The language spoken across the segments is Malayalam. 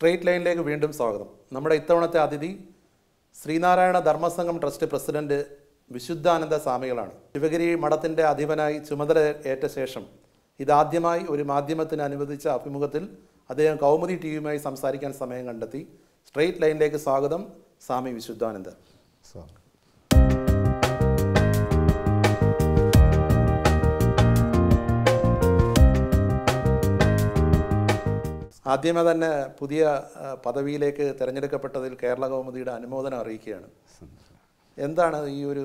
സ്ട്രെയിറ്റ് ലൈനിലേക്ക് വീണ്ടും സ്വാഗതം നമ്മുടെ ഇത്തവണത്തെ അതിഥി ശ്രീനാരായണ ധർമ്മസംഘം ട്രസ്റ്റ് പ്രസിഡന്റ് വിശുദ്ധാനന്ദ സ്വാമികളാണ് ശിവഗിരി മഠത്തിൻ്റെ അധിപനായി ചുമതല ഏറ്റ ശേഷം ഇതാദ്യമായി ഒരു മാധ്യമത്തിന് അനുവദിച്ച അഭിമുഖത്തിൽ അദ്ദേഹം കൗമുദി ടി വിയുമായി സംസാരിക്കാൻ സമയം കണ്ടെത്തി സ്ട്രെയിറ്റ് ലൈനിലേക്ക് സ്വാഗതം സ്വാമി വിശുദ്ധാനന്ദ ആദ്യമേ തന്നെ പുതിയ പദവിയിലേക്ക് തിരഞ്ഞെടുക്കപ്പെട്ടതിൽ കേരള കൗമുദിയുടെ അനുമോദനം അറിയിക്കുകയാണ് എന്താണ് ഈ ഒരു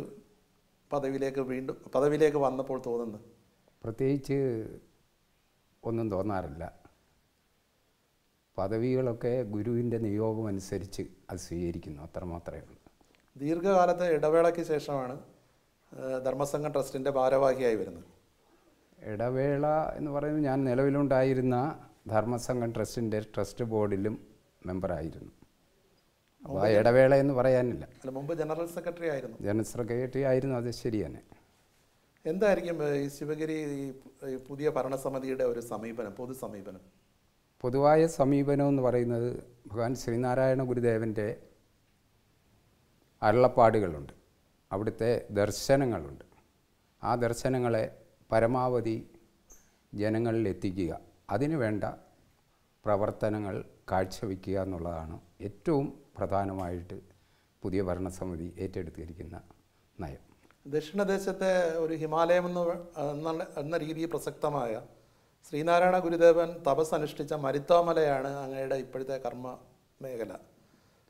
പദവിയിലേക്ക് വീണ്ടും പദവിയിലേക്ക് വന്നപ്പോൾ തോന്നുന്നത് പ്രത്യേകിച്ച് ഒന്നും തോന്നാറില്ല പദവികളൊക്കെ ഗുരുവിൻ്റെ നിയോഗം അനുസരിച്ച് അത് സ്വീകരിക്കുന്നു അത്രമാത്രമേ ഉള്ളൂ ദീർഘകാലത്തെ ഇടവേളയ്ക്ക് ശേഷമാണ് ധർമ്മസംഘം ട്രസ്റ്റിൻ്റെ ഭാരവാഹിയായി വരുന്നത് ഇടവേള എന്ന് പറയുന്നത് ഞാൻ നിലവിലുണ്ടായിരുന്ന ധർമ്മസംഘം ട്രസ്റ്റിൻ്റെ ട്രസ്റ്റ് ബോർഡിലും മെമ്പറായിരുന്നു അപ്പോൾ ആ ഇടവേള എന്ന് പറയാനില്ല മുമ്പ് ജനറൽ സെക്രട്ടറി ആയിരുന്നു ജനറൽ സെക്രട്ടറി ആയിരുന്നു അത് ശരി തന്നെ എന്തായിരിക്കും ഈ ശിവഗിരി ഈ പുതിയ ഭരണസമിതിയുടെ ഒരു സമീപനം പൊതു സമീപനം പൊതുവായ സമീപനം എന്ന് പറയുന്നത് ഭഗവാൻ ശ്രീനാരായണ ഗുരുദേവൻ്റെ അരുളപ്പാടുകളുണ്ട് അവിടുത്തെ ദർശനങ്ങളുണ്ട് ആ ദർശനങ്ങളെ പരമാവധി ജനങ്ങളിൽ എത്തിക്കുക അതിനു വേണ്ട പ്രവർത്തനങ്ങൾ കാഴ്ചവെക്കുക എന്നുള്ളതാണ് ഏറ്റവും പ്രധാനമായിട്ട് പുതിയ ഭരണസമിതി ഏറ്റെടുത്തിരിക്കുന്ന നയം ദക്ഷിണദേശത്തെ ഒരു ഹിമാലയം എന്ന് എന്ന രീതിയിൽ പ്രസക്തമായ ശ്രീനാരായണ ഗുരുദേവൻ തപസ് അനുഷ്ഠിച്ച മരുത്തോമലയാണ് അങ്ങയുടെ ഇപ്പോഴത്തെ കർമ്മ മേഖല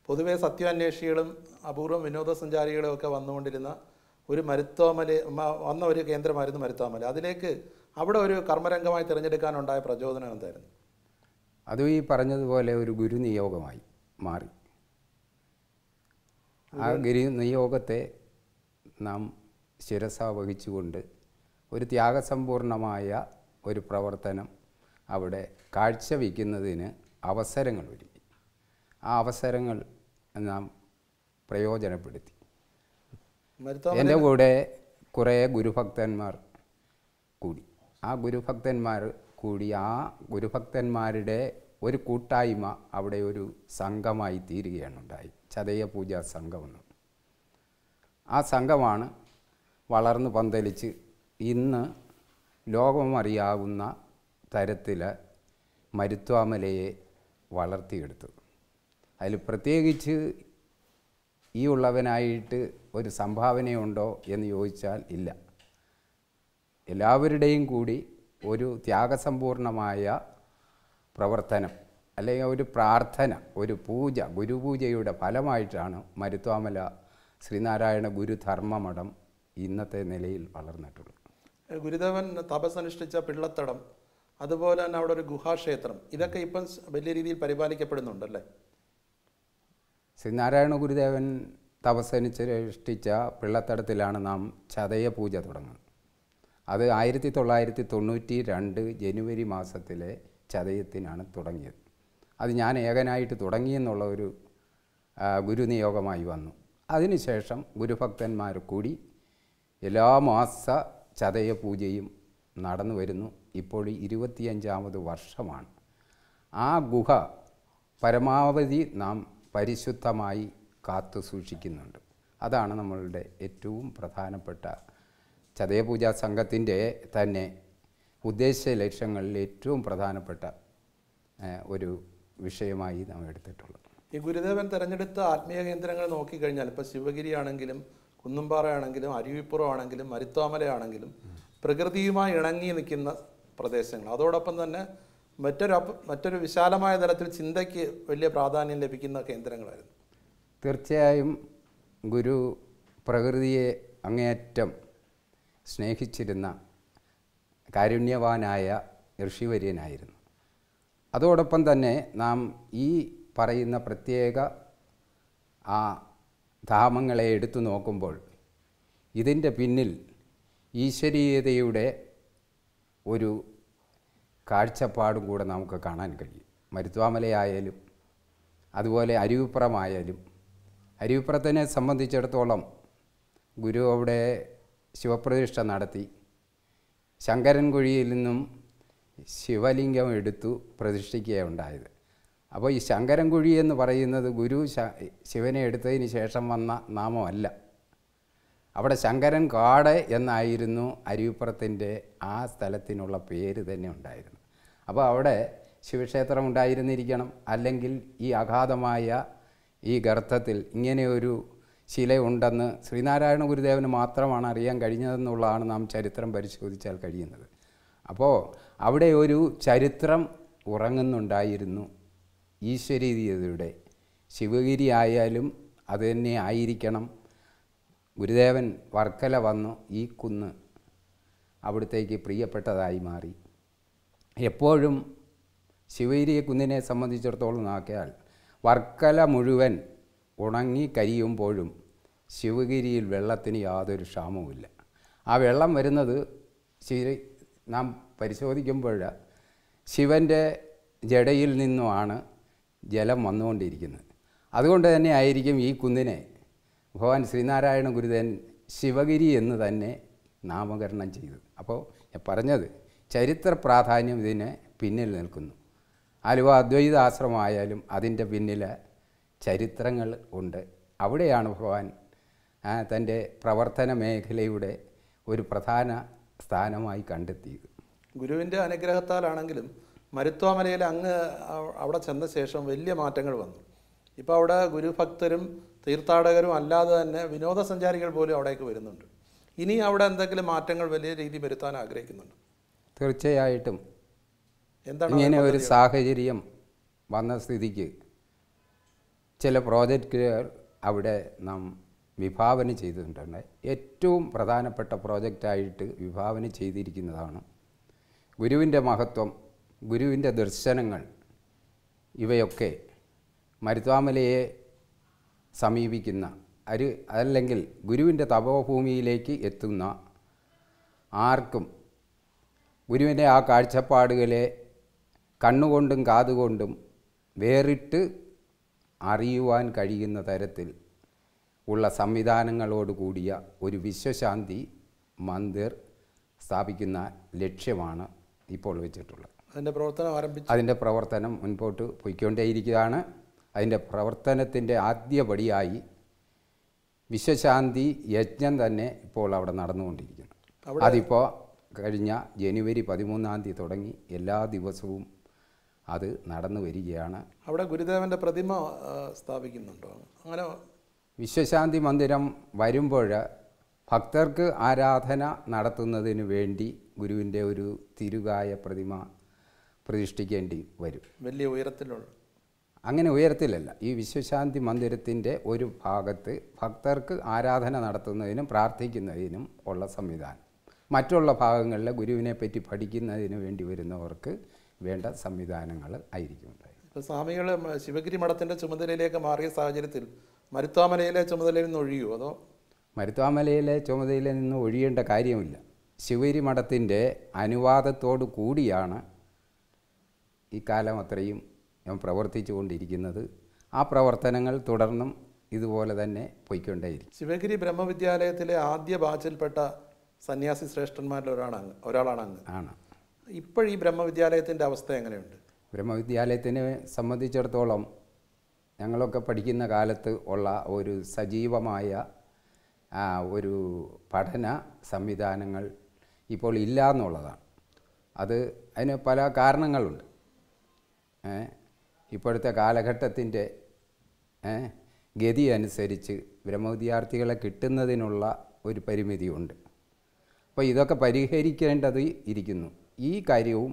പൊതുവെ സത്യാന്വേഷികളും അപൂർവം വിനോദസഞ്ചാരികളും ഒക്കെ വന്നുകൊണ്ടിരുന്ന ഒരു മരുത്തോമല വന്ന ഒരു കേന്ദ്രമായിരുന്നു മരുത്തോമല അതിലേക്ക് അവിടെ ഒരു കർമ്മരംഗമായി തിരഞ്ഞെടുക്കാനുണ്ടായ പ്രചോദനം എന്തായിരുന്നു അതും ഈ പറഞ്ഞതുപോലെ ഒരു ഗുരു നിയോഗമായി മാറി ആ ഗുരു നിയോഗത്തെ നാം ശിരസ വഹിച്ചുകൊണ്ട് ഒരു ത്യാഗസമ്പൂർണമായ ഒരു പ്രവർത്തനം അവിടെ കാഴ്ചവെക്കുന്നതിന് അവസരങ്ങൾ ഒരുക്കി ആ അവസരങ്ങൾ നാം പ്രയോജനപ്പെടുത്തി എൻ്റെ കൂടെ കുറേ ഗുരുഭക്തന്മാർ കൂടി ആ ഗുരുഭക്തന്മാർ കൂടി ആ ഗുരുഭക്തന്മാരുടെ ഒരു കൂട്ടായ്മ അവിടെ ഒരു സംഘമായി തീരുകയാണ് ഉണ്ടായി ചതയ പൂജാ സംഘമെന്ന് ആ സംഘമാണ് വളർന്നു പന്തലിച്ച് ഇന്ന് ലോകമറിയാവുന്ന തരത്തിൽ മരുത്വാമലയെ വളർത്തിയെടുത്തു അതിൽ പ്രത്യേകിച്ച് ഈ ഉള്ളവനായിട്ട് ഒരു സംഭാവനയുണ്ടോ എന്ന് ചോദിച്ചാൽ ഇല്ല എല്ലാവരുടെയും കൂടി ഒരു ത്യാഗസമ്പൂർണമായ പ്രവർത്തനം അല്ലെങ്കിൽ ഒരു പ്രാർത്ഥന ഒരു പൂജ ഗുരുപൂജയുടെ ഫലമായിട്ടാണ് മരുത്വാമല ശ്രീനാരായണ ഗുരുധർമ്മമഠം ഇന്നത്തെ നിലയിൽ വളർന്നിട്ടുള്ളത് ഗുരുദേവൻ അനുഷ്ഠിച്ച പിള്ളത്തടം അതുപോലെ തന്നെ അവിടെ ഒരു ഗുഹാക്ഷേത്രം ഇതൊക്കെ ഇപ്പം വലിയ രീതിയിൽ പരിപാലിക്കപ്പെടുന്നുണ്ടല്ലേ ശ്രീനാരായണ ഗുരുദേവൻ അനുഷ്ഠിച്ച പിള്ളത്തടത്തിലാണ് നാം ചതയ പൂജ തുടങ്ങുന്നത് അത് ആയിരത്തി തൊള്ളായിരത്തി തൊണ്ണൂറ്റി രണ്ട് ജനുവരി മാസത്തിലെ ചതയത്തിനാണ് തുടങ്ങിയത് അത് ഞാൻ ഏകനായിട്ട് തുടങ്ങിയെന്നുള്ള ഒരു ഗുരുനിയോഗമായി വന്നു അതിനുശേഷം ഗുരുഭക്തന്മാർ കൂടി എല്ലാ മാസ ചതയ പൂജയും നടന്നു വരുന്നു ഇപ്പോൾ ഇരുപത്തിയഞ്ചാമത് വർഷമാണ് ആ ഗുഹ പരമാവധി നാം പരിശുദ്ധമായി കാത്തു സൂക്ഷിക്കുന്നുണ്ട് അതാണ് നമ്മളുടെ ഏറ്റവും പ്രധാനപ്പെട്ട ചതയപൂജാ സംഘത്തിൻ്റെ തന്നെ ഉദ്ദേശ ലക്ഷ്യങ്ങളിൽ ഏറ്റവും പ്രധാനപ്പെട്ട ഒരു വിഷയമായി നാം എടുത്തിട്ടുള്ളത് ഈ ഗുരുദേവൻ തിരഞ്ഞെടുത്ത ആത്മീയ കേന്ദ്രങ്ങൾ നോക്കിക്കഴിഞ്ഞാൽ ഇപ്പോൾ ശിവഗിരി ആണെങ്കിലും കുന്നുംപാറ ആണെങ്കിലും അരുവിപ്പുറം ആണെങ്കിലും മരുത്താമലയാണെങ്കിലും പ്രകൃതിയുമായി ഇണങ്ങി നിൽക്കുന്ന പ്രദേശങ്ങൾ അതോടൊപ്പം തന്നെ മറ്റൊരു മറ്റൊരു വിശാലമായ തലത്തിൽ ചിന്തയ്ക്ക് വലിയ പ്രാധാന്യം ലഭിക്കുന്ന കേന്ദ്രങ്ങളായിരുന്നു തീർച്ചയായും ഗുരു പ്രകൃതിയെ അങ്ങേയറ്റം സ്നേഹിച്ചിരുന്ന കാരുണ്യവാനായ ഋഷിവര്യനായിരുന്നു അതോടൊപ്പം തന്നെ നാം ഈ പറയുന്ന പ്രത്യേക ആ ധാമങ്ങളെ എടുത്തു നോക്കുമ്പോൾ ഇതിൻ്റെ പിന്നിൽ ഈശ്വരീയതയുടെ ഒരു കാഴ്ചപ്പാടും കൂടെ നമുക്ക് കാണാൻ കഴിയും മരുത്വാമലയായാലും അതുപോലെ അരുവിപ്പുറമായാലും അരുവിപ്പുറത്തിനെ സംബന്ധിച്ചിടത്തോളം ഗുരു അവിടെ ശിവപ്രതിഷ്ഠ നടത്തി ശങ്കരൻകുഴിയിൽ നിന്നും ശിവലിംഗം എടുത്തു പ്രതിഷ്ഠിക്കുകയുണ്ടായത് അപ്പോൾ ഈ ശങ്കരൻകുഴി എന്ന് പറയുന്നത് ഗുരു ശിവനെ എടുത്തതിന് ശേഷം വന്ന നാമമല്ല അവിടെ ശങ്കരൻ കാട് എന്നായിരുന്നു അരിപ്പുറത്തിൻ്റെ ആ സ്ഥലത്തിനുള്ള പേര് തന്നെ ഉണ്ടായിരുന്നു അപ്പോൾ അവിടെ ശിവക്ഷേത്രം ഉണ്ടായിരുന്നിരിക്കണം അല്ലെങ്കിൽ ഈ അഗാധമായ ഈ ഗർത്തത്തിൽ ഇങ്ങനെയൊരു ഒരു ശിലയുണ്ടെന്ന് ശ്രീനാരായണ ഗുരുദേവന് മാത്രമാണ് അറിയാൻ കഴിഞ്ഞതെന്നുള്ളതാണ് നാം ചരിത്രം പരിശോധിച്ചാൽ കഴിയുന്നത് അപ്പോൾ അവിടെ ഒരു ചരിത്രം ഉറങ്ങുന്നുണ്ടായിരുന്നു ഈശ്വരീയതയുടെ ശിവഗിരി ആയാലും അതുതന്നെ ആയിരിക്കണം ഗുരുദേവൻ വർക്കല വന്നു ഈ കുന്ന് അവിടത്തേക്ക് പ്രിയപ്പെട്ടതായി മാറി എപ്പോഴും ശിവഗിരി കുന്നിനെ സംബന്ധിച്ചിടത്തോളം നോക്കിയാൽ വർക്കല മുഴുവൻ ഉണങ്ങി കരിയുമ്പോഴും ശിവഗിരിയിൽ വെള്ളത്തിന് യാതൊരു ക്ഷാമവുമില്ല ആ വെള്ളം വരുന്നത് ശിവ നാം പരിശോധിക്കുമ്പോൾ ശിവൻ്റെ ജടയിൽ നിന്നുമാണ് ജലം വന്നുകൊണ്ടിരിക്കുന്നത് അതുകൊണ്ട് തന്നെ ആയിരിക്കും ഈ കുന്നിനെ ഭഗവാൻ ശ്രീനാരായണ ഗുരുദേവൻ ശിവഗിരി എന്ന് തന്നെ നാമകരണം ചെയ്തത് അപ്പോൾ ഞാൻ പറഞ്ഞത് ചരിത്ര പ്രാധാന്യം ഇതിന് പിന്നിൽ നിൽക്കുന്നു ആലുവ അദ്വൈതാശ്രമമായാലും അതിൻ്റെ പിന്നിൽ ചരിത്രങ്ങൾ ഉണ്ട് അവിടെയാണ് ഭഗവാൻ തൻ്റെ പ്രവർത്തന മേഖലയുടെ ഒരു പ്രധാന സ്ഥാനമായി കണ്ടെത്തിയത് ഗുരുവിൻ്റെ അനുഗ്രഹത്താലാണെങ്കിലും മരുത്വാമലയിൽ അങ്ങ് അവിടെ ചെന്ന ശേഷം വലിയ മാറ്റങ്ങൾ വന്നു ഇപ്പോൾ അവിടെ ഗുരുഭക്തരും തീർത്ഥാടകരും അല്ലാതെ തന്നെ വിനോദസഞ്ചാരികൾ പോലും അവിടേക്ക് വരുന്നുണ്ട് ഇനി അവിടെ എന്തെങ്കിലും മാറ്റങ്ങൾ വലിയ രീതിയിൽ വരുത്താൻ ആഗ്രഹിക്കുന്നുണ്ട് തീർച്ചയായിട്ടും എന്താണ് ഇങ്ങനെ ഒരു സാഹചര്യം വന്ന സ്ഥിതിക്ക് ചില പ്രോജക്റ്റുകൾ അവിടെ നാം വിഭാവന ചെയ്തിട്ടുണ്ട് ഏറ്റവും പ്രധാനപ്പെട്ട പ്രോജക്റ്റായിട്ട് വിഭാവന ചെയ്തിരിക്കുന്നതാണ് ഗുരുവിൻ്റെ മഹത്വം ഗുരുവിൻ്റെ ദർശനങ്ങൾ ഇവയൊക്കെ മരുത്വാമലയെ സമീപിക്കുന്ന അരു അല്ലെങ്കിൽ ഗുരുവിൻ്റെ തപോഭൂമിയിലേക്ക് എത്തുന്ന ആർക്കും ഗുരുവിൻ്റെ ആ കാഴ്ചപ്പാടുകളെ കണ്ണുകൊണ്ടും കാതുകൊണ്ടും വേറിട്ട് അറിയുവാൻ കഴിയുന്ന തരത്തിൽ ഉള്ള കൂടിയ ഒരു വിശ്വശാന്തി മന്ദിർ സ്ഥാപിക്കുന്ന ലക്ഷ്യമാണ് ഇപ്പോൾ വെച്ചിട്ടുള്ളത് അതിൻ്റെ പ്രവർത്തനം ആരംഭിച്ചു അതിൻ്റെ പ്രവർത്തനം മുൻപോട്ട് പോയിക്കൊണ്ടേയിരിക്കുകയാണ് അതിൻ്റെ പ്രവർത്തനത്തിൻ്റെ ആദ്യപടിയായി വിശ്വശാന്തി യജ്ഞം തന്നെ ഇപ്പോൾ അവിടെ നടന്നുകൊണ്ടിരിക്കുന്നു അതിപ്പോൾ കഴിഞ്ഞ ജനുവരി പതിമൂന്നാം തീയതി തുടങ്ങി എല്ലാ ദിവസവും അത് നടന്നു വരികയാണ് അവിടെ ഗുരുദേവൻ്റെ പ്രതിമ സ്ഥാപിക്കുന്നുണ്ടോ അങ്ങനെ വിശ്വശാന്തി മന്ദിരം വരുമ്പോൾ ഭക്തർക്ക് ആരാധന നടത്തുന്നതിന് വേണ്ടി ഗുരുവിൻ്റെ ഒരു തിരുകായ പ്രതിമ പ്രതിഷ്ഠിക്കേണ്ടി വരും വലിയ ഉയരത്തിലുള്ള അങ്ങനെ ഉയരത്തിലല്ല ഈ വിശ്വശാന്തി മന്ദിരത്തിൻ്റെ ഒരു ഭാഗത്ത് ഭക്തർക്ക് ആരാധന നടത്തുന്നതിനും പ്രാർത്ഥിക്കുന്നതിനും ഉള്ള സംവിധാനം മറ്റുള്ള ഭാഗങ്ങളിൽ ഗുരുവിനെ പറ്റി പഠിക്കുന്നതിന് വേണ്ടി വരുന്നവർക്ക് വേണ്ട സംവിധാനങ്ങൾ ആയിരിക്കും ഉണ്ടായത് സ്വാമികൾ ശിവഗിരി മഠത്തിൻ്റെ ചുമതലയിലേക്ക് മാറിയ സാഹചര്യത്തിൽ മരുത്വാമലയിലെ ചുമതലയിൽ നിന്ന് ഒഴിയോ അതോ മരുത്വാമലയിലെ ചുമതലയിൽ നിന്ന് ഒഴിയേണ്ട കാര്യമില്ല ശിവഗിരി മഠത്തിൻ്റെ അനുവാദത്തോടു കൂടിയാണ് ഇക്കാലം അത്രയും ഞാൻ പ്രവർത്തിച്ചു കൊണ്ടിരിക്കുന്നത് ആ പ്രവർത്തനങ്ങൾ തുടർന്നും ഇതുപോലെ തന്നെ പോയിക്കൊണ്ടേയിരിക്കും ശിവഗിരി ബ്രഹ്മവിദ്യാലയത്തിലെ ആദ്യ ബാച്ചിൽപ്പെട്ട സന്യാസി ശ്രേഷ്ഠന്മാരിൽ ഒരാളാണ് ഒരാളാണ് ആണ് ഇപ്പോൾ ഈ ബ്രഹ്മവിദ്യാലയത്തിൻ്റെ അവസ്ഥ എങ്ങനെയുണ്ട് ബ്രഹ്മവിദ്യാലയത്തിനെ സംബന്ധിച്ചിടത്തോളം ഞങ്ങളൊക്കെ പഠിക്കുന്ന കാലത്ത് ഉള്ള ഒരു സജീവമായ ഒരു പഠന സംവിധാനങ്ങൾ ഇപ്പോൾ ഇല്ല എന്നുള്ളതാണ് അത് അതിന് പല കാരണങ്ങളുണ്ട് ഇപ്പോഴത്തെ കാലഘട്ടത്തിൻ്റെ ഗതി അനുസരിച്ച് ബ്രഹ്മവിദ്യാർത്ഥികളെ കിട്ടുന്നതിനുള്ള ഒരു പരിമിതിയുണ്ട് അപ്പോൾ ഇതൊക്കെ പരിഹരിക്കേണ്ടത് ഇരിക്കുന്നു ഈ കാര്യവും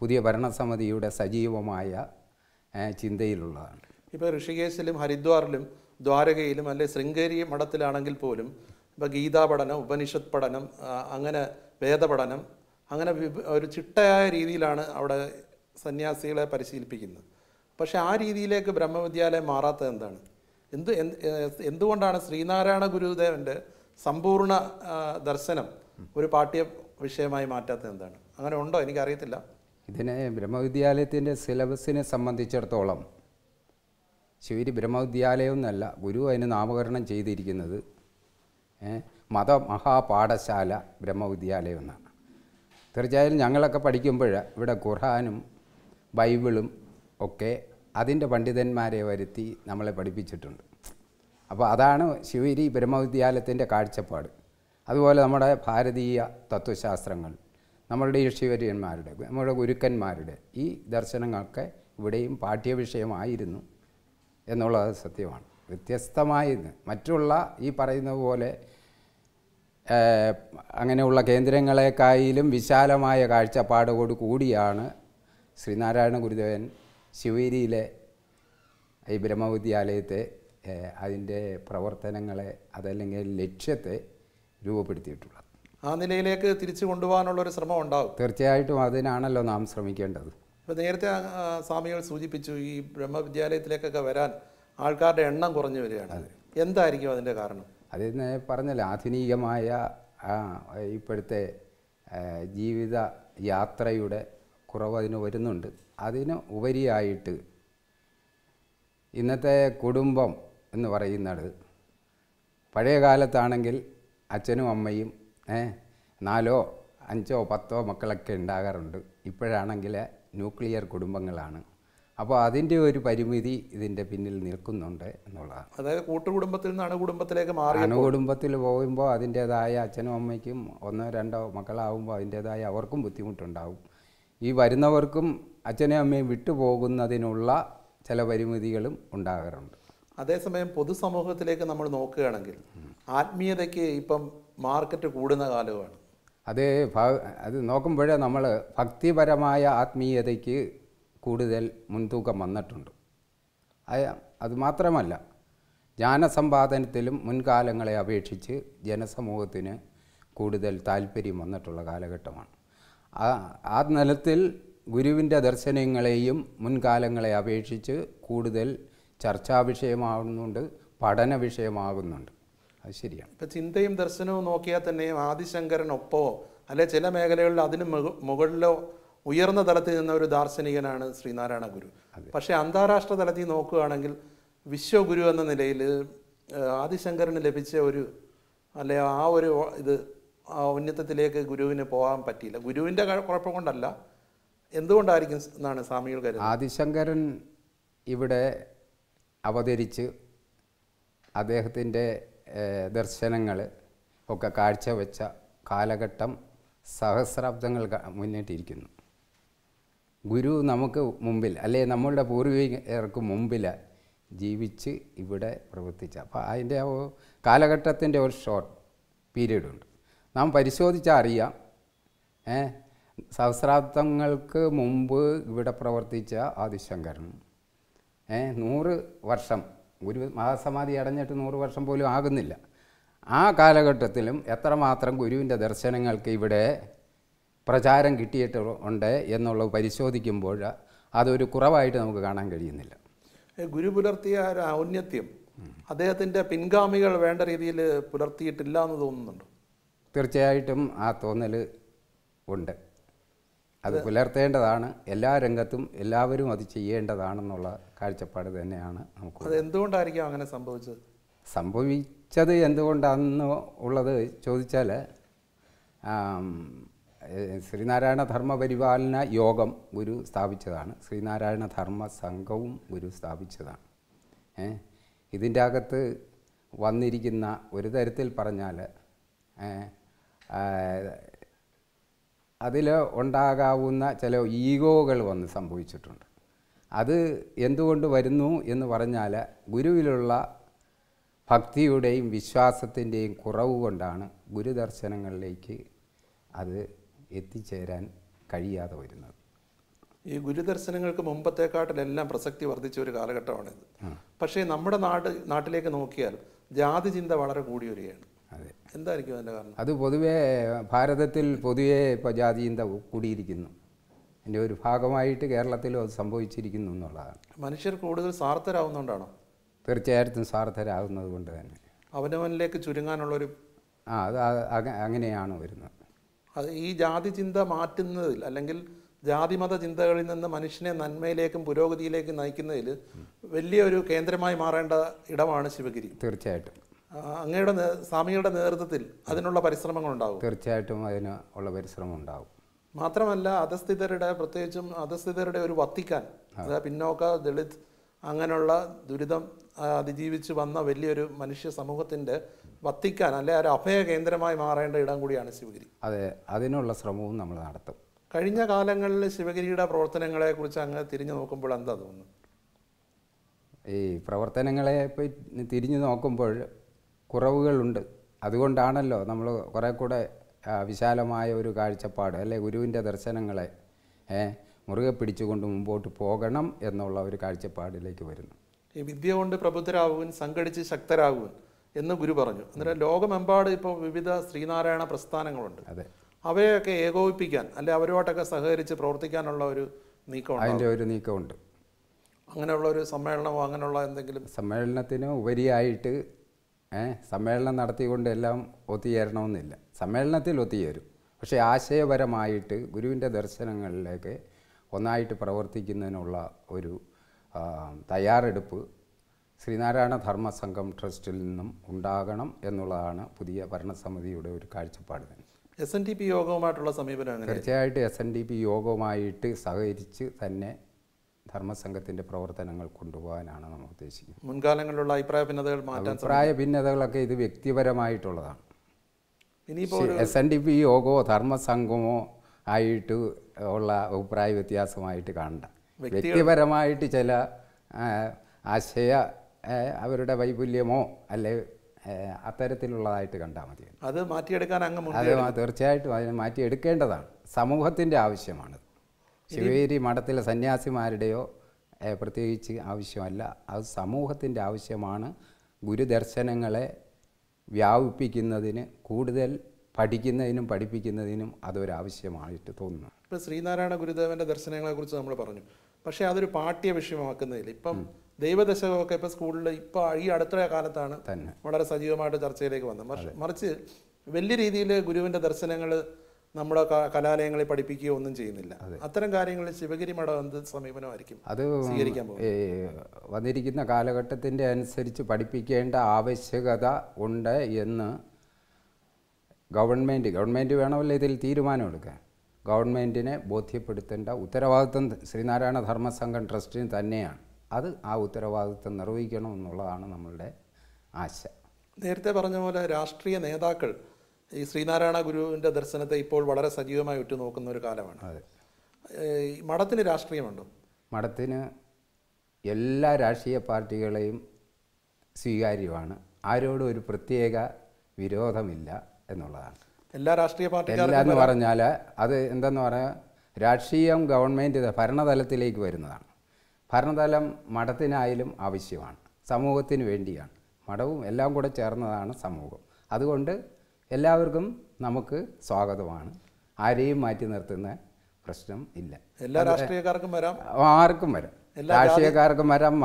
പുതിയ ഭരണസമിതിയുടെ സജീവമായ ചിന്തയിലുള്ളതാണ് ഇപ്പോൾ ഋഷികേശിലും ഹരിദ്വാറിലും ദ്വാരകയിലും അല്ലെ ശൃംഗേരി മഠത്തിലാണെങ്കിൽ പോലും ഇപ്പോൾ ഗീതാ പഠനം ഉപനിഷത്ത് പഠനം അങ്ങനെ വേദപഠനം അങ്ങനെ ഒരു ചിട്ടയായ രീതിയിലാണ് അവിടെ സന്യാസികളെ പരിശീലിപ്പിക്കുന്നത് പക്ഷെ ആ രീതിയിലേക്ക് ബ്രഹ്മവിദ്യാലയം മാറാത്തത് എന്താണ് എന്ത് എന്തുകൊണ്ടാണ് ശ്രീനാരായണ ഗുരുദേവൻ്റെ സമ്പൂർണ്ണ ദർശനം ഒരു പാഠ്യ വിഷയമായി മാറ്റാത്തത് എന്താണ് അങ്ങനെ ഉണ്ടോ എനിക്കറിയത്തില്ല ഇതിനെ ബ്രഹ്മവിദ്യാലയത്തിൻ്റെ സിലബസിനെ സംബന്ധിച്ചിടത്തോളം ശിവരി ബ്രഹ്മവിദ്യാലയം എന്നല്ല ഗുരു അതിന് നാമകരണം ചെയ്തിരിക്കുന്നത് മത മഹാപാഠശാല ബ്രഹ്മവിദ്യാലയം എന്നാണ് തീർച്ചയായും ഞങ്ങളൊക്കെ പഠിക്കുമ്പോൾ ഇവിടെ ഖുർഹാനും ബൈബിളും ഒക്കെ അതിൻ്റെ പണ്ഡിതന്മാരെ വരുത്തി നമ്മളെ പഠിപ്പിച്ചിട്ടുണ്ട് അപ്പോൾ അതാണ് ശിവരി ബ്രഹ്മവിദ്യാലയത്തിൻ്റെ കാഴ്ചപ്പാട് അതുപോലെ നമ്മുടെ ഭാരതീയ തത്വശാസ്ത്രങ്ങൾ നമ്മളുടെ ഋഷിവര്യന്മാരുടെ നമ്മുടെ ഗുരുക്കന്മാരുടെ ഈ ദർശനങ്ങളൊക്കെ ഇവിടെയും പാഠ്യവിഷയമായിരുന്നു എന്നുള്ളത് സത്യമാണ് വ്യത്യസ്തമായിരുന്നു മറ്റുള്ള ഈ പറയുന്ന പോലെ അങ്ങനെയുള്ള കേന്ദ്രങ്ങളെക്കായാലും വിശാലമായ കാഴ്ചപ്പാടോട് കൂടിയാണ് ശ്രീനാരായണ ഗുരുദേവൻ ശിവേരിയിലെ ഈ ബ്രഹ്മവിദ്യാലയത്തെ അതിൻ്റെ പ്രവർത്തനങ്ങളെ അതല്ലെങ്കിൽ ലക്ഷ്യത്തെ രൂപപ്പെടുത്തിയിട്ടുള്ളത് ആ നിലയിലേക്ക് തിരിച്ചു കൊണ്ടുപോകാനുള്ള ഒരു ശ്രമം ഉണ്ടാവും തീർച്ചയായിട്ടും അതിനാണല്ലോ നാം ശ്രമിക്കേണ്ടത് ഇപ്പം നേരത്തെ സ്വാമികൾ സൂചിപ്പിച്ചു ഈ ബ്രഹ്മവിദ്യാലയത്തിലേക്കൊക്കെ വരാൻ ആൾക്കാരുടെ എണ്ണം കുറഞ്ഞു വരികയാണ് എന്തായിരിക്കും അതിൻ്റെ കാരണം അതിന് പറഞ്ഞല്ലോ ആധുനികമായ ഇപ്പോഴത്തെ ജീവിത യാത്രയുടെ കുറവ് അതിന് വരുന്നുണ്ട് അതിന് ഉപരിയായിട്ട് ഇന്നത്തെ കുടുംബം എന്ന് പറയുന്നത് പഴയ കാലത്താണെങ്കിൽ അച്ഛനും അമ്മയും നാലോ അഞ്ചോ പത്തോ മക്കളൊക്കെ ഉണ്ടാകാറുണ്ട് ഇപ്പോഴാണെങ്കിൽ ന്യൂക്ലിയർ കുടുംബങ്ങളാണ് അപ്പോൾ അതിൻ്റെ ഒരു പരിമിതി ഇതിൻ്റെ പിന്നിൽ നിൽക്കുന്നുണ്ട് എന്നുള്ളതാണ് അതായത് കൂട്ടുകുടുംബത്തിൽ നിന്ന് കുടുംബത്തിലേക്ക് മാറി അണുകുടുംബത്തിൽ പോകുമ്പോൾ അതിൻ്റേതായ അച്ഛനും അമ്മയ്ക്കും ഒന്നോ രണ്ടോ മക്കളാവുമ്പോൾ അതിൻ്റേതായ അവർക്കും ബുദ്ധിമുട്ടുണ്ടാവും ഈ വരുന്നവർക്കും അച്ഛനെയും അമ്മയും വിട്ടുപോകുന്നതിനുള്ള ചില പരിമിതികളും ഉണ്ടാകാറുണ്ട് അതേസമയം പൊതുസമൂഹത്തിലേക്ക് നമ്മൾ നോക്കുകയാണെങ്കിൽ ആത്മീയതയ്ക്ക് ഇപ്പം മാർക്കറ്റ് കൂടുന്ന കാലമാണ് അത് അത് നോക്കുമ്പോഴേ നമ്മൾ ഭക്തിപരമായ ആത്മീയതയ്ക്ക് കൂടുതൽ മുൻതൂക്കം വന്നിട്ടുണ്ട് അത് മാത്രമല്ല ജ്ഞാനസമ്പാദനത്തിലും മുൻകാലങ്ങളെ അപേക്ഷിച്ച് ജനസമൂഹത്തിന് കൂടുതൽ താല്പര്യം വന്നിട്ടുള്ള കാലഘട്ടമാണ് ആ നിലത്തിൽ ഗുരുവിൻ്റെ ദർശനങ്ങളെയും മുൻകാലങ്ങളെ അപേക്ഷിച്ച് കൂടുതൽ ചർച്ചാ വിഷയമാകുന്നുണ്ട് പഠന വിഷയമാവുന്നുണ്ട് അത് ശരിയാണ് ഇപ്പം ചിന്തയും ദർശനവും നോക്കിയാൽ തന്നെയും ആദിശങ്കരനൊപ്പമോ അല്ലെ ചില മേഖലകളിൽ അതിന് മുകളിലോ ഉയർന്ന തലത്തിൽ നിന്ന ഒരു ദാർശനികനാണ് ശ്രീനാരായണ ഗുരു പക്ഷേ അന്താരാഷ്ട്ര തലത്തിൽ നോക്കുകയാണെങ്കിൽ വിശ്വഗുരു എന്ന നിലയിൽ ആദിശങ്കരന് ലഭിച്ച ഒരു അല്ലെ ആ ഒരു ഇത് ഉന്നതത്തിലേക്ക് ഗുരുവിന് പോകാൻ പറ്റിയില്ല ഗുരുവിൻ്റെ കുഴപ്പം കൊണ്ടല്ല എന്തുകൊണ്ടായിരിക്കും എന്നാണ് സ്വാമികൾ കരുതുന്നത് ആദിശങ്കരൻ ഇവിടെ അവതരിച്ച് അദ്ദേഹത്തിൻ്റെ ദർശനങ്ങൾ ഒക്കെ കാഴ്ചവെച്ച കാലഘട്ടം സഹസ്രാബ്ദങ്ങൾ മുന്നിട്ടിരിക്കുന്നു ഗുരു നമുക്ക് മുമ്പിൽ അല്ലെ നമ്മളുടെ പൂർവികർക്ക് മുമ്പിൽ ജീവിച്ച് ഇവിടെ പ്രവർത്തിച്ച അപ്പോൾ അതിൻ്റെ ആ കാലഘട്ടത്തിൻ്റെ ഒരു ഷോർട്ട് പീരീഡ് ഉണ്ട് നാം പരിശോധിച്ചാൽ അറിയാം ഏ സഹസ്രാബ്ദങ്ങൾക്ക് മുമ്പ് ഇവിടെ പ്രവർത്തിച്ച ആദിശങ്കരൻ ഏ നൂറ് വർഷം ഒരു മഹാസമാധി അടഞ്ഞിട്ട് നൂറ് വർഷം പോലും ആകുന്നില്ല ആ കാലഘട്ടത്തിലും എത്രമാത്രം ഗുരുവിൻ്റെ ദർശനങ്ങൾക്ക് ഇവിടെ പ്രചാരം കിട്ടിയിട്ടുണ്ട് എന്നുള്ളത് പരിശോധിക്കുമ്പോൾ അതൊരു കുറവായിട്ട് നമുക്ക് കാണാൻ കഴിയുന്നില്ല ഗുരു പുലർത്തിയ ഒരു ഔന്നത്യം അദ്ദേഹത്തിൻ്റെ പിൻഗാമികൾ വേണ്ട രീതിയിൽ പുലർത്തിയിട്ടില്ല എന്ന് തോന്നുന്നുണ്ട് തീർച്ചയായിട്ടും ആ തോന്നൽ ഉണ്ട് അത് പുലർത്തേണ്ടതാണ് എല്ലാ രംഗത്തും എല്ലാവരും അത് ചെയ്യേണ്ടതാണെന്നുള്ള കാഴ്ചപ്പാട് തന്നെയാണ് നമുക്ക് അത് എന്തുകൊണ്ടായിരിക്കും അങ്ങനെ സംഭവിച്ചത് സംഭവിച്ചത് എന്തുകൊണ്ടാണെന്ന് ഉള്ളത് ചോദിച്ചാൽ ശ്രീനാരായണ ധർമ്മ പരിപാലന യോഗം ഗുരു സ്ഥാപിച്ചതാണ് ശ്രീനാരായണ ധർമ്മ സംഘവും ഗുരു സ്ഥാപിച്ചതാണ് ഇതിൻ്റെ അകത്ത് വന്നിരിക്കുന്ന ഒരു തരത്തിൽ പറഞ്ഞാൽ അതിൽ ഉണ്ടാകാവുന്ന ചില ഈഗോകൾ വന്ന് സംഭവിച്ചിട്ടുണ്ട് അത് എന്തുകൊണ്ട് വരുന്നു എന്ന് പറഞ്ഞാൽ ഗുരുവിലുള്ള ഭക്തിയുടെയും വിശ്വാസത്തിൻ്റെയും കുറവ് കൊണ്ടാണ് ഗുരുദർശനങ്ങളിലേക്ക് അത് എത്തിച്ചേരാൻ കഴിയാതെ വരുന്നത് ഈ ഗുരുദർശനങ്ങൾക്ക് മുമ്പത്തെക്കാട്ടിലെല്ലാം പ്രസക്തി വർദ്ധിച്ച ഒരു കാലഘട്ടമാണിത് പക്ഷേ നമ്മുടെ നാട് നാട്ടിലേക്ക് നോക്കിയാൽ ജാതി ചിന്ത വളരെ കൂടി വരികയാണ് എന്തായിരിക്കും അതിൻ്റെ കാരണം അത് പൊതുവേ ഭാരതത്തിൽ പൊതുവേ ഇപ്പോൾ ജാതി ചിന്ത കൂടിയിരിക്കുന്നു അതിൻ്റെ ഒരു ഭാഗമായിട്ട് കേരളത്തിലും അത് സംഭവിച്ചിരിക്കുന്നു എന്നുള്ളതാണ് മനുഷ്യർ കൂടുതൽ സാർത്ഥരാകുന്നതുകൊണ്ടാണോ തീർച്ചയായിട്ടും സാർത്ഥരാകുന്നത് കൊണ്ട് തന്നെ അവനവനിലേക്ക് ചുരുങ്ങാനുള്ളൊരു ആ അത് അങ്ങനെയാണ് വരുന്നത് അത് ഈ ജാതി ചിന്ത മാറ്റുന്നതിൽ അല്ലെങ്കിൽ ജാതിമത ചിന്തകളിൽ നിന്ന് മനുഷ്യനെ നന്മയിലേക്കും പുരോഗതിയിലേക്കും നയിക്കുന്നതിൽ വലിയൊരു കേന്ദ്രമായി മാറേണ്ട ഇടമാണ് ശിവഗിരി തീർച്ചയായിട്ടും അങ്ങയുടെ സ്വാമിയുടെ നേതൃത്വത്തിൽ അതിനുള്ള പരിശ്രമങ്ങൾ ഉണ്ടാവും തീർച്ചയായിട്ടും അതിന് ഉള്ള പരിശ്രമം ഉണ്ടാവും മാത്രമല്ല അധസ്ഥിതരുടെ പ്രത്യേകിച്ചും അധസ്ഥിതരുടെ ഒരു വത്തിക്കാൻ അതായത് പിന്നോക്ക ദളിത് അങ്ങനെയുള്ള ദുരിതം അതിജീവിച്ച് വന്ന വലിയൊരു മനുഷ്യ സമൂഹത്തിൻ്റെ വത്തിക്കാൻ അല്ലെ ഒരു അഭയ കേന്ദ്രമായി മാറേണ്ട ഇടം കൂടിയാണ് ശിവഗിരി അതെ അതിനുള്ള ശ്രമവും നമ്മൾ നടത്തും കഴിഞ്ഞ കാലങ്ങളിൽ ശിവഗിരിയുടെ പ്രവർത്തനങ്ങളെ കുറിച്ച് അങ്ങ് തിരിഞ്ഞു നോക്കുമ്പോൾ എന്താ തോന്നുന്നു ഈ പ്രവർത്തനങ്ങളെ തിരിഞ്ഞു നോക്കുമ്പോൾ കുറവുകളുണ്ട് അതുകൊണ്ടാണല്ലോ നമ്മൾ കുറേ കൂടെ വിശാലമായ ഒരു കാഴ്ചപ്പാട് അല്ലെ ഗുരുവിൻ്റെ ദർശനങ്ങളെ മുറുകെ പിടിച്ചുകൊണ്ട് മുമ്പോട്ട് പോകണം എന്നുള്ള ഒരു കാഴ്ചപ്പാടിലേക്ക് വരുന്നു ഈ വിദ്യ കൊണ്ട് പ്രബുദ്ധരാകുവാൻ സംഘടിച്ച് ശക്തരാകുവാൻ എന്ന് ഗുരു പറഞ്ഞു അന്നേരം ലോകമെമ്പാട് ഇപ്പോൾ വിവിധ ശ്രീനാരായണ പ്രസ്ഥാനങ്ങളുണ്ട് അതെ അവയൊക്കെ ഏകോപിപ്പിക്കാൻ അല്ലെ അവരുമായിട്ടൊക്കെ സഹകരിച്ച് പ്രവർത്തിക്കാനുള്ള ഒരു നീക്കം അതിൻ്റെ ഒരു നീക്കമുണ്ട് അങ്ങനെയുള്ള ഒരു സമ്മേളനമോ അങ്ങനെയുള്ള എന്തെങ്കിലും സമ്മേളനത്തിന് ഉപരിയായിട്ട് സമ്മേളനം നടത്തിക്കൊണ്ട് എല്ലാം ഒത്തുചേരണമെന്നില്ല സമ്മേളനത്തിൽ ഒത്തുചേരും പക്ഷേ ആശയപരമായിട്ട് ഗുരുവിൻ്റെ ദർശനങ്ങളിലേക്ക് ഒന്നായിട്ട് പ്രവർത്തിക്കുന്നതിനുള്ള ഒരു തയ്യാറെടുപ്പ് ശ്രീനാരായണ ധർമ്മ സംഘം ട്രസ്റ്റിൽ നിന്നും ഉണ്ടാകണം എന്നുള്ളതാണ് പുതിയ ഭരണസമിതിയുടെ ഒരു കാഴ്ചപ്പാട് തന്നെ എസ് എൻ ഡി പി യോഗവുമായിട്ടുള്ള സമീപനം തീർച്ചയായിട്ടും എസ് എൻ ഡി പി യോഗവുമായിട്ട് സഹകരിച്ച് തന്നെ ധർമ്മസംഘത്തിൻ്റെ പ്രവർത്തനങ്ങൾ കൊണ്ടുപോകാനാണ് നമ്മൾ ഉദ്ദേശിക്കുന്നത് മുൻകാലങ്ങളിലുള്ള അഭിപ്രായ ഭിന്നതകൾ മാറ്റാൻ അഭിപ്രായ ഭിന്നതകളൊക്കെ ഇത് വ്യക്തിപരമായിട്ടുള്ളതാണ് എസ് എൻ ഡി പി യോഗോ ധർമ്മസംഘമോ ആയിട്ട് ഉള്ള അഭിപ്രായ വ്യത്യാസമായിട്ട് കാണണ്ട വ്യക്തിപരമായിട്ട് ചില ആശയ അവരുടെ വൈപുല്യമോ അല്ലെ അത്തരത്തിലുള്ളതായിട്ട് കണ്ടാൽ മതി അത് മാറ്റിയെടുക്കാൻ അങ്ങ് അത് തീർച്ചയായിട്ടും അതിനെ മാറ്റിയെടുക്കേണ്ടതാണ് സമൂഹത്തിൻ്റെ ആവശ്യമാണത് ശിവേരി മഠത്തിലെ സന്യാസിമാരുടെയോ പ്രത്യേകിച്ച് ആവശ്യമല്ല അത് സമൂഹത്തിൻ്റെ ആവശ്യമാണ് ഗുരുദർശനങ്ങളെ വ്യാപിപ്പിക്കുന്നതിന് കൂടുതൽ പഠിക്കുന്നതിനും പഠിപ്പിക്കുന്നതിനും അതൊരാവശ്യമായിട്ട് തോന്നുന്നു ഇപ്പം ശ്രീനാരായണ ഗുരുദേവൻ്റെ ദർശനങ്ങളെക്കുറിച്ച് നമ്മൾ പറഞ്ഞു പക്ഷേ അതൊരു പാഠ്യ വിഷയമാക്കുന്നതിൽ ഇപ്പം ദൈവദശകമൊക്കെ ഇപ്പം സ്കൂളിൽ ഇപ്പോൾ ഈ അടുത്ത കാലത്താണ് വളരെ സജീവമായിട്ട് ചർച്ചയിലേക്ക് വന്നത് മറിച്ച് വലിയ രീതിയിൽ ഗുരുവിൻ്റെ ദർശനങ്ങൾ നമ്മുടെ കലാലയങ്ങളിൽ പഠിപ്പിക്കുകയോ ഒന്നും ചെയ്യുന്നില്ല അത്തരം കാര്യങ്ങൾ ശിവഗിരി മഠം എന്ത് സമീപനമായിരിക്കും അത് സ്വീകരിക്കാൻ വന്നിരിക്കുന്ന കാലഘട്ടത്തിൻ്റെ അനുസരിച്ച് പഠിപ്പിക്കേണ്ട ആവശ്യകത ഉണ്ട് എന്ന് ഗവൺമെൻറ് ഗവൺമെൻറ് വേണമല്ലോ ഇതിൽ തീരുമാനമെടുക്കാൻ ഗവൺമെൻറ്റിനെ ബോധ്യപ്പെടുത്തേണ്ട ഉത്തരവാദിത്വം ശ്രീനാരായണ ധർമ്മസംഘം ട്രസ്റ്റിന് തന്നെയാണ് അത് ആ ഉത്തരവാദിത്വം നിർവഹിക്കണം എന്നുള്ളതാണ് നമ്മളുടെ ആശ നേരത്തെ പറഞ്ഞ പോലെ രാഷ്ട്രീയ നേതാക്കൾ ഈ ശ്രീനാരായണ ഗുരുവിൻ്റെ ദർശനത്തെ ഇപ്പോൾ വളരെ സജീവമായി ഉറ്റു നോക്കുന്ന ഒരു കാലമാണ് അതെ മഠത്തിന് രാഷ്ട്രീയമുണ്ടോ മഠത്തിന് എല്ലാ രാഷ്ട്രീയ പാർട്ടികളെയും സ്വീകാര്യമാണ് ആരോടും ഒരു പ്രത്യേക വിരോധമില്ല എന്നുള്ളതാണ് എല്ലാ രാഷ്ട്രീയ പാർട്ടികളും എന്ന് പറഞ്ഞാൽ അത് എന്തെന്ന് പറഞ്ഞാൽ രാഷ്ട്രീയം ഗവൺമെൻറ് ഭരണതലത്തിലേക്ക് വരുന്നതാണ് ഭരണതലം മഠത്തിനായാലും ആവശ്യമാണ് സമൂഹത്തിന് വേണ്ടിയാണ് മഠവും എല്ലാം കൂടെ ചേർന്നതാണ് സമൂഹം അതുകൊണ്ട് എല്ലാവർക്കും നമുക്ക് സ്വാഗതമാണ് ആരെയും മാറ്റി നിർത്തുന്ന പ്രശ്നം ഇല്ല എല്ലാ രാഷ്ട്രീയക്കാർക്കും വരാം ആർക്കും വരാം രാഷ്ട്രീയക്കാർക്കും വരാം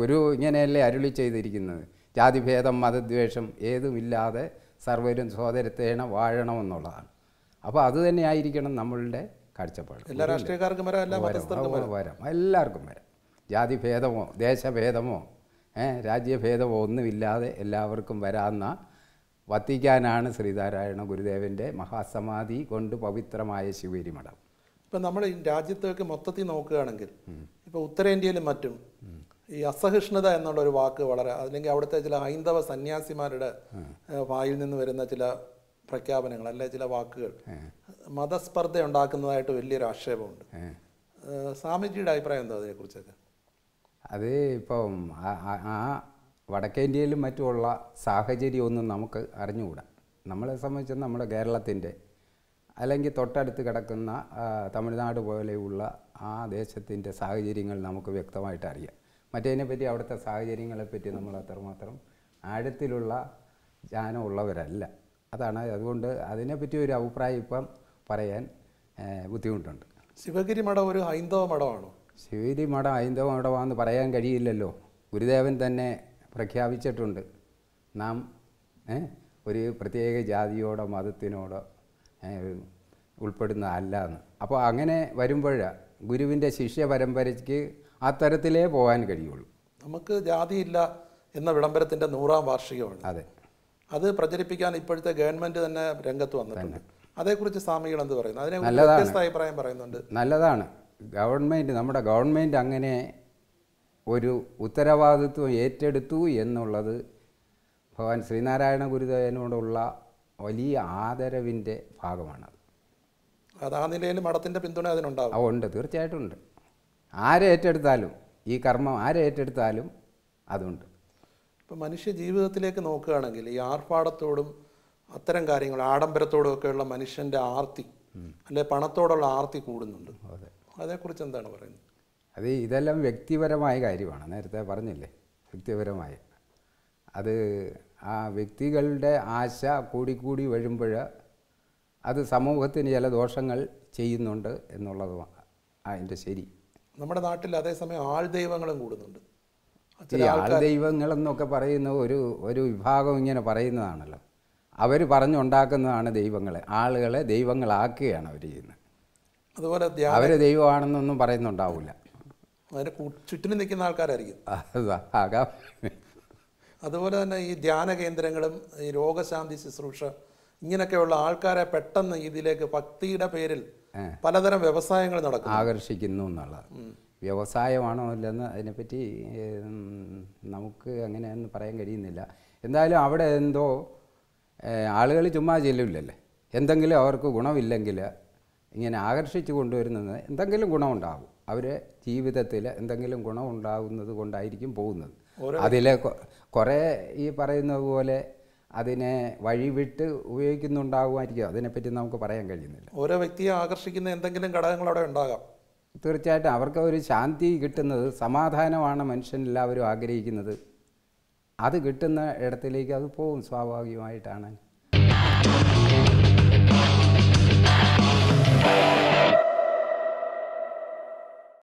ഗുരു ഇങ്ങനെയല്ലേ അരുളി ചെയ്തിരിക്കുന്നത് ജാതിഭേദം മതദ്വേഷം ഏതുമില്ലാതെ സർവരും വാഴണം വാഴണമെന്നുള്ളതാണ് അപ്പോൾ അത് തന്നെയായിരിക്കണം നമ്മളുടെ കാഴ്ചപ്പാട് എല്ലാ രാഷ്ട്രീയക്കാർക്കും വരാം വരാം എല്ലാവർക്കും വരാം ജാതിഭേദമോ ദേശഭേദമോ രാജ്യഭേദമോ ഒന്നുമില്ലാതെ എല്ലാവർക്കും വരാമെന്ന വത്തിക്കാനാണ് ശ്രീനാരായണ ഗുരുദേവൻ്റെ മഹാസമാധി കൊണ്ട് പവിത്രമായ ശിവേരി മഠം ഇപ്പം നമ്മൾ രാജ്യത്തേക്ക് മൊത്തത്തിൽ നോക്കുകയാണെങ്കിൽ ഇപ്പോൾ ഉത്തരേന്ത്യയിലും മറ്റും ഈ അസഹിഷ്ണുത എന്നുള്ള ഒരു വാക്ക് വളരെ അല്ലെങ്കിൽ അവിടുത്തെ ചില ഹൈന്ദവ സന്യാസിമാരുടെ വായിൽ നിന്ന് വരുന്ന ചില പ്രഖ്യാപനങ്ങൾ അല്ലെ ചില വാക്കുകൾ മതസ്പർദ്ധ ഉണ്ടാക്കുന്നതായിട്ട് വലിയൊരു ആക്ഷേപമുണ്ട് സ്വാമിജിയുടെ അഭിപ്രായം എന്താ അതിനെക്കുറിച്ചൊക്കെ അത് ഇപ്പം ആ വടക്കേ ഇന്ത്യയിലും മറ്റുമുള്ള സാഹചര്യമൊന്നും നമുക്ക് അറിഞ്ഞുകൂടാ നമ്മളെ സംബന്ധിച്ച് നമ്മുടെ കേരളത്തിൻ്റെ അല്ലെങ്കിൽ തൊട്ടടുത്ത് കിടക്കുന്ന തമിഴ്നാട് പോലെയുള്ള ആ ദേശത്തിൻ്റെ സാഹചര്യങ്ങൾ നമുക്ക് വ്യക്തമായിട്ട് അറിയാം മറ്റേതിനെപ്പറ്റി അവിടുത്തെ സാഹചര്യങ്ങളെപ്പറ്റി നമ്മൾ അത്രമാത്രം ആഴത്തിലുള്ള ജ്ഞാനമുള്ളവരല്ല ഉള്ളവരല്ല അതാണ് അതുകൊണ്ട് അതിനെപ്പറ്റി ഒരു അഭിപ്രായം ഇപ്പം പറയാൻ ബുദ്ധിമുട്ടുണ്ട് ശിവഗിരി മഠം ഒരു ഹൈന്ദവ മഠമാണോ ശിവഗിരി മഠം ഹൈന്ദവ മഠമാണെന്ന് പറയാൻ കഴിയില്ലല്ലോ ഗുരുദേവൻ തന്നെ പ്രഖ്യാപിച്ചിട്ടുണ്ട് നാം ഒരു പ്രത്യേക ജാതിയോടോ മതത്തിനോടോ ഉൾപ്പെടുന്ന അല്ല എന്ന് അപ്പോൾ അങ്ങനെ വരുമ്പോൾ ഗുരുവിൻ്റെ ശിഷ്യ പരമ്പരയ്ക്ക് ആ തരത്തിലേ പോകാൻ കഴിയുള്ളൂ നമുക്ക് ജാതിയില്ല എന്ന വിളംബരത്തിൻ്റെ നൂറാം വാർഷികമാണ് അതെ അത് പ്രചരിപ്പിക്കാൻ ഇപ്പോഴത്തെ ഗവൺമെൻറ് തന്നെ രംഗത്ത് വന്നിട്ടുണ്ട് അതേക്കുറിച്ച് സ്വാമികൾ എന്ത് പറയുന്നു അതിനെ വ്യത്യസ്ത അഭിപ്രായം പറയുന്നുണ്ട് നല്ലതാണ് ഗവൺമെൻറ് നമ്മുടെ ഗവൺമെൻറ് അങ്ങനെ ഒരു ഉത്തരവാദിത്വം ഏറ്റെടുത്തു എന്നുള്ളത് ഭഗവാൻ ശ്രീനാരായണ ഗുരുദേവനോടുള്ള വലിയ ആദരവിൻ്റെ ഭാഗമാണത് അത് ആ നിലയിൽ മഠത്തിൻ്റെ പിന്തുണ അതിനുണ്ടാവും ഉണ്ട് തീർച്ചയായിട്ടും ഉണ്ട് ആരെ ഏറ്റെടുത്താലും ഈ കർമ്മം ആരെ ഏറ്റെടുത്താലും അതുണ്ട് ഇപ്പം മനുഷ്യ ജീവിതത്തിലേക്ക് നോക്കുകയാണെങ്കിൽ ഈ ആർഭാടത്തോടും അത്തരം കാര്യങ്ങൾ ആഡംബരത്തോടും ഒക്കെയുള്ള മനുഷ്യൻ്റെ ആർത്തി അല്ലെ പണത്തോടുള്ള ആർത്തി കൂടുന്നുണ്ട് അതേക്കുറിച്ച് എന്താണ് പറയുന്നത് അത് ഇതെല്ലാം വ്യക്തിപരമായ കാര്യമാണ് നേരത്തെ പറഞ്ഞില്ലേ വ്യക്തിപരമായ അത് ആ വ്യക്തികളുടെ ആശ കൂടിക്കൂടി വരുമ്പോൾ അത് സമൂഹത്തിന് ചില ദോഷങ്ങൾ ചെയ്യുന്നുണ്ട് എന്നുള്ളത് അതിൻ്റെ ശരി നമ്മുടെ നാട്ടിൽ അതേസമയം ആൾദൈവങ്ങളും കൂടുന്നുണ്ട് ഈ ആൾദൈവങ്ങളെന്നൊക്കെ പറയുന്ന ഒരു ഒരു വിഭാഗം ഇങ്ങനെ പറയുന്നതാണല്ലോ അവർ പറഞ്ഞുണ്ടാക്കുന്നതാണ് ദൈവങ്ങളെ ആളുകളെ ദൈവങ്ങളാക്കുകയാണ് അവർ ചെയ്യുന്നത് അതുപോലെ അവർ ദൈവമാണെന്നൊന്നും പറയുന്നുണ്ടാവില്ല അതിന്റെ ചുറ്റിനും നിൽക്കുന്ന ആൾക്കാരായിരിക്കും അതുപോലെ തന്നെ ഈ ധ്യാന കേന്ദ്രങ്ങളും ഈ രോഗശാന്തി ശുശ്രൂഷ ഇങ്ങനെയൊക്കെയുള്ള ആൾക്കാരെ പെട്ടെന്ന് ഇതിലേക്ക് ഭക്തിയുടെ പേരിൽ പലതരം വ്യവസായങ്ങൾ നടക്കും ആകർഷിക്കുന്നു എന്നുള്ളത് വ്യവസായമാണോ അല്ലെന്ന് അതിനെപ്പറ്റി നമുക്ക് അങ്ങനെയെന്ന് പറയാൻ കഴിയുന്നില്ല എന്തായാലും അവിടെ എന്തോ ആളുകൾ ചുമ്മാ ചെല്ലില്ലല്ലേ എന്തെങ്കിലും അവർക്ക് ഗുണമില്ലെങ്കിൽ ഇങ്ങനെ ആകർഷിച്ചു കൊണ്ടുവരുന്നത് എന്തെങ്കിലും ഗുണമുണ്ടാകും അവരെ ജീവിതത്തിൽ എന്തെങ്കിലും ഗുണം ഉണ്ടാകുന്നത് കൊണ്ടായിരിക്കും പോകുന്നത് അതിലെ കുറേ ഈ പറയുന്നത് പോലെ അതിനെ വഴിവിട്ട് ഉപയോഗിക്കുന്നുണ്ടാകുമായിരിക്കും അതിനെപ്പറ്റി നമുക്ക് പറയാൻ കഴിയുന്നില്ല ഓരോ വ്യക്തിയെ ആകർഷിക്കുന്ന എന്തെങ്കിലും ഘടകങ്ങൾ അവിടെ ഉണ്ടാകാം തീർച്ചയായിട്ടും അവർക്ക് ഒരു ശാന്തി കിട്ടുന്നത് സമാധാനമാണ് മനുഷ്യനെല്ലാവരും ആഗ്രഹിക്കുന്നത് അത് കിട്ടുന്ന ഇടത്തിലേക്ക് അത് പോകും സ്വാഭാവികമായിട്ടാണ്